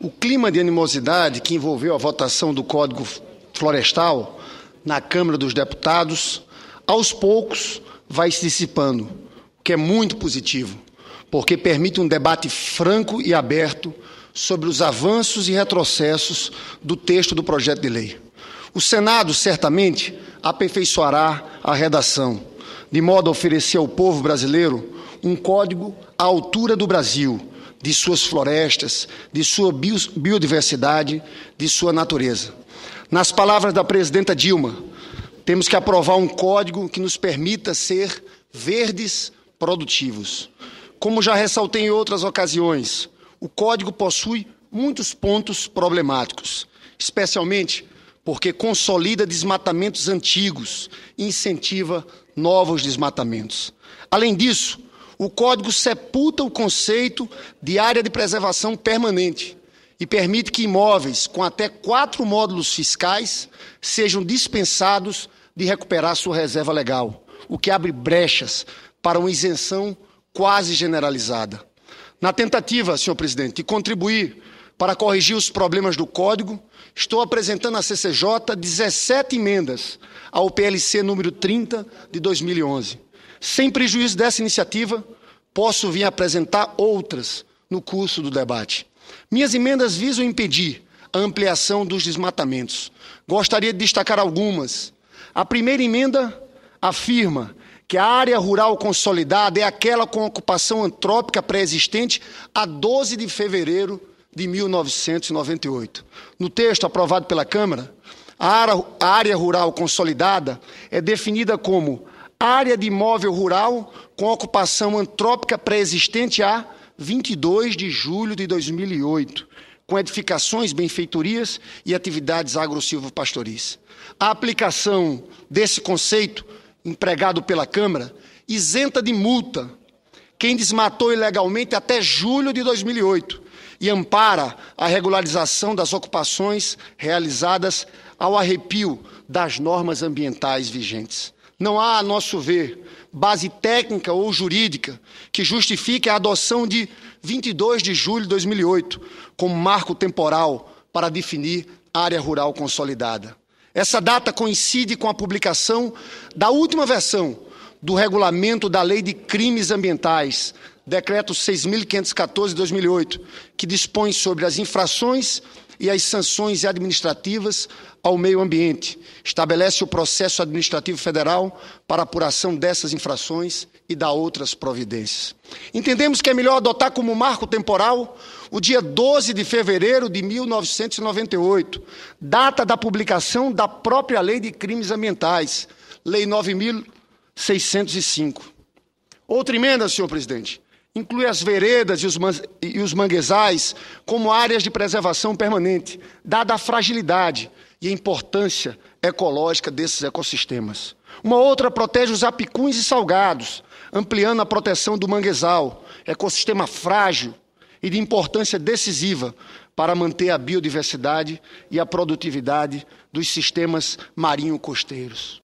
O clima de animosidade que envolveu a votação do Código Florestal na Câmara dos Deputados, aos poucos vai se dissipando, o que é muito positivo, porque permite um debate franco e aberto sobre os avanços e retrocessos do texto do projeto de lei. O Senado certamente aperfeiçoará a redação, de modo a oferecer ao povo brasileiro um código à altura do Brasil de suas florestas, de sua biodiversidade, de sua natureza. Nas palavras da presidenta Dilma, temos que aprovar um código que nos permita ser verdes produtivos. Como já ressaltei em outras ocasiões, o código possui muitos pontos problemáticos, especialmente porque consolida desmatamentos antigos e incentiva novos desmatamentos. Além disso, o código sepulta o conceito de área de preservação permanente e permite que imóveis com até quatro módulos fiscais sejam dispensados de recuperar sua reserva legal, o que abre brechas para uma isenção quase generalizada. Na tentativa, senhor presidente, de contribuir para corrigir os problemas do código, estou apresentando à CCJ 17 emendas ao PLC número 30 de 2011. Sem prejuízo dessa iniciativa, posso vir apresentar outras no curso do debate. Minhas emendas visam impedir a ampliação dos desmatamentos. Gostaria de destacar algumas. A primeira emenda afirma que a área rural consolidada é aquela com ocupação antrópica pré-existente a 12 de fevereiro de 1998. No texto aprovado pela Câmara, a área rural consolidada é definida como área de imóvel rural com ocupação antrópica pré-existente a 22 de julho de 2008, com edificações, benfeitorias e atividades agro-silvopastoris. A aplicação desse conceito, empregado pela Câmara, isenta de multa quem desmatou ilegalmente até julho de 2008 e ampara a regularização das ocupações realizadas ao arrepio das normas ambientais vigentes. Não há, a nosso ver, base técnica ou jurídica que justifique a adoção de 22 de julho de 2008 como marco temporal para definir área rural consolidada. Essa data coincide com a publicação da última versão do regulamento da Lei de Crimes Ambientais, decreto 6.514 de 2008, que dispõe sobre as infrações e as sanções administrativas ao meio ambiente. Estabelece o processo administrativo federal para apuração dessas infrações e da outras providências. Entendemos que é melhor adotar como marco temporal o dia 12 de fevereiro de 1998, data da publicação da própria Lei de Crimes Ambientais, Lei 9605. Outra emenda, senhor presidente, Inclui as veredas e os manguezais como áreas de preservação permanente, dada a fragilidade e a importância ecológica desses ecossistemas. Uma outra protege os apicuns e salgados, ampliando a proteção do manguezal, ecossistema frágil e de importância decisiva para manter a biodiversidade e a produtividade dos sistemas marinho-costeiros.